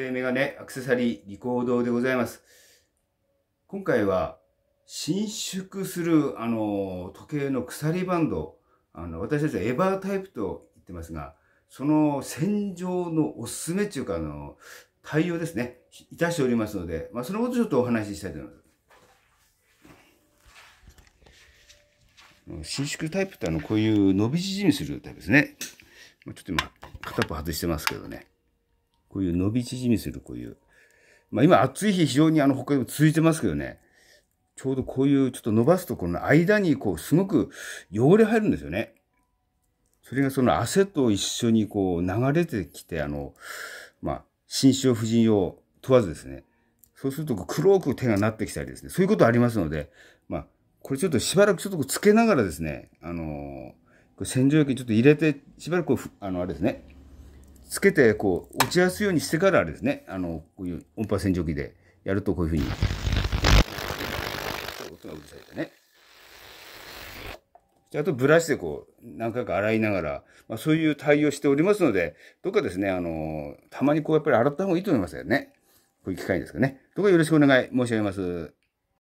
時メガネアクセサリーリコードでございます。今回は伸縮するあの時計の鎖バンド、あの私たちはエバータイプと言ってますが、その洗浄のおすすめっていうかあの対応ですね、いたしておりますので、まあ、そのことちょっとお話ししたいと思います。伸縮タイプってあのこういう伸び縮みするタイプですね。ちょっと今片っぽ外してますけどね。こういう伸び縮みする、こういう。まあ今暑い日非常にあの北海道続いてますけどね、ちょうどこういうちょっと伸ばすところの間にこうすごく汚れ入るんですよね。それがその汗と一緒にこう流れてきて、あの、まあ、心症婦人用問わずですね。そうすると黒く手がなってきたりですね。そういうことありますので、まあ、これちょっとしばらくちょっとつけながらですね、あの洗浄液ちょっと入れて、しばらくあの、あれですね、つけて、こう、落ちやすいようにしてからあれですね、あの、こういう音波洗浄機でやるとこういうふうに、音がうるさいでね。あとブラシでこう、何回か洗いながら、まあ、そういう対応しておりますので、どっかですね、あの、たまにこうやっぱり洗った方がいいと思いますよね。こういう機会ですかね。どうかよろしくお願い申し上げます。